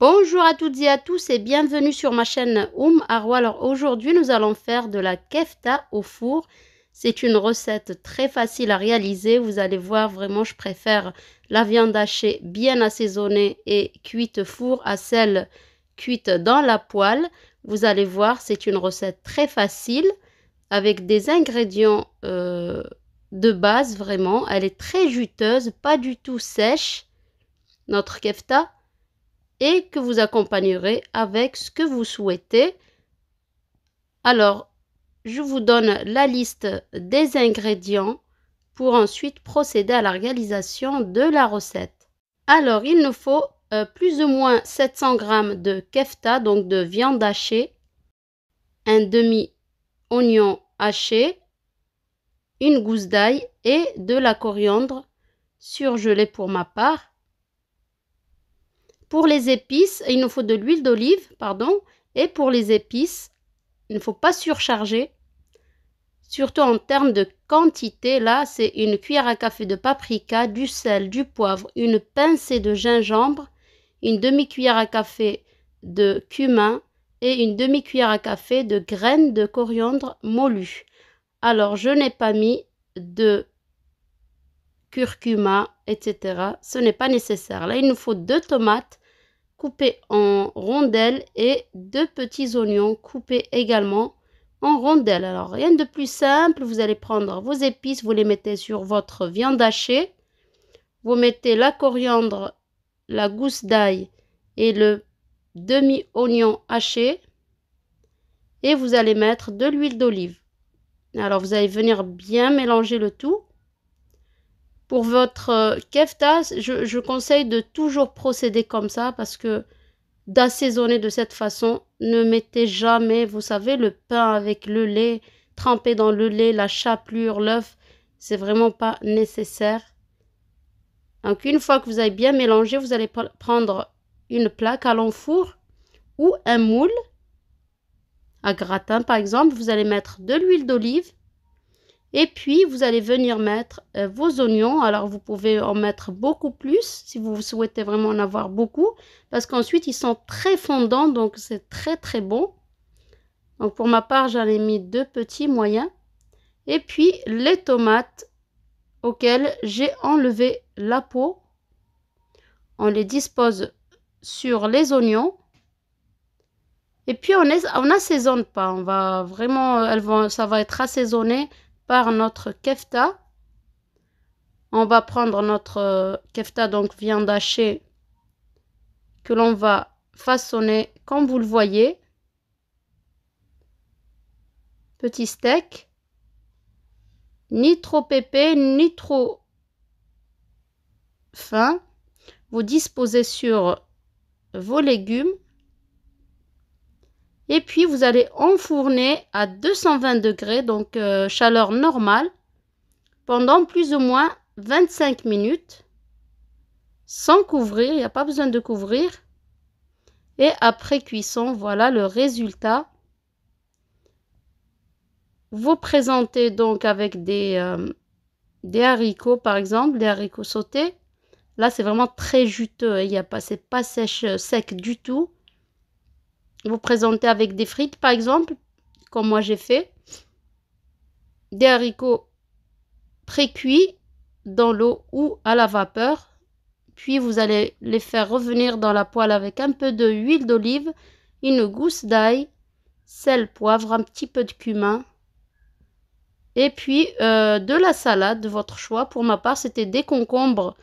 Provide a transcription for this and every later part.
Bonjour à toutes et à tous et bienvenue sur ma chaîne Oum Arwa. Alors aujourd'hui nous allons faire de la kefta au four. C'est une recette très facile à réaliser. Vous allez voir vraiment je préfère la viande hachée bien assaisonnée et cuite au four à celle cuite dans la poêle. Vous allez voir c'est une recette très facile avec des ingrédients euh, de base vraiment. Elle est très juteuse, pas du tout sèche notre kefta et que vous accompagnerez avec ce que vous souhaitez. Alors, je vous donne la liste des ingrédients pour ensuite procéder à la réalisation de la recette. Alors, il nous faut euh, plus ou moins 700 g de kefta, donc de viande hachée, un demi-oignon haché, une gousse d'ail et de la coriandre surgelée pour ma part, pour les épices, il nous faut de l'huile d'olive, pardon. Et pour les épices, il ne faut pas surcharger. Surtout en termes de quantité, là, c'est une cuillère à café de paprika, du sel, du poivre, une pincée de gingembre, une demi-cuillère à café de cumin et une demi-cuillère à café de graines de coriandre moulu. Alors, je n'ai pas mis de curcuma, etc. Ce n'est pas nécessaire. Là, il nous faut deux tomates Coupé en rondelles et deux petits oignons coupés également en rondelles. Alors rien de plus simple, vous allez prendre vos épices, vous les mettez sur votre viande hachée. Vous mettez la coriandre, la gousse d'ail et le demi-oignon haché. Et vous allez mettre de l'huile d'olive. Alors vous allez venir bien mélanger le tout. Pour votre euh, kefta, je, je conseille de toujours procéder comme ça parce que d'assaisonner de cette façon, ne mettez jamais, vous savez, le pain avec le lait, trempé dans le lait, la chapelure, l'œuf, c'est vraiment pas nécessaire. Donc une fois que vous avez bien mélangé, vous allez prendre une plaque à l'enfour ou un moule à gratin par exemple, vous allez mettre de l'huile d'olive, et puis, vous allez venir mettre euh, vos oignons. Alors, vous pouvez en mettre beaucoup plus si vous souhaitez vraiment en avoir beaucoup. Parce qu'ensuite, ils sont très fondants. Donc, c'est très, très bon. Donc, pour ma part, j'en ai mis deux petits moyens. Et puis, les tomates auxquelles j'ai enlevé la peau. On les dispose sur les oignons. Et puis, on, n'assaisonne on assaisonne pas. On va vraiment, elles vont, ça va être assaisonné notre kefta. On va prendre notre euh, kefta, donc viande hachée, que l'on va façonner comme vous le voyez. Petit steak. Ni trop épais, ni trop fin. Vous disposez sur vos légumes. Et puis, vous allez enfourner à 220 degrés, donc euh, chaleur normale, pendant plus ou moins 25 minutes, sans couvrir, il n'y a pas besoin de couvrir. Et après cuisson, voilà le résultat. Vous présentez donc avec des, euh, haricots, par exemple, des haricots sautés. Là, c'est vraiment très juteux. Hein, il a pas, c'est pas sèche, euh, sec du tout vous présentez avec des frites, par exemple, comme moi j'ai fait. Des haricots pré précuits dans l'eau ou à la vapeur. Puis vous allez les faire revenir dans la poêle avec un peu d'huile d'olive, une gousse d'ail, sel, poivre, un petit peu de cumin. Et puis euh, de la salade de votre choix. Pour ma part, c'était des concombres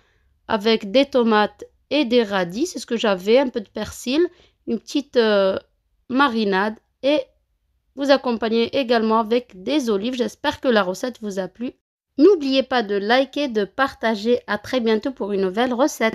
avec des tomates et des radis, c'est ce que j'avais, un peu de persil une petite euh, marinade et vous accompagnez également avec des olives. J'espère que la recette vous a plu. N'oubliez pas de liker, de partager. À très bientôt pour une nouvelle recette.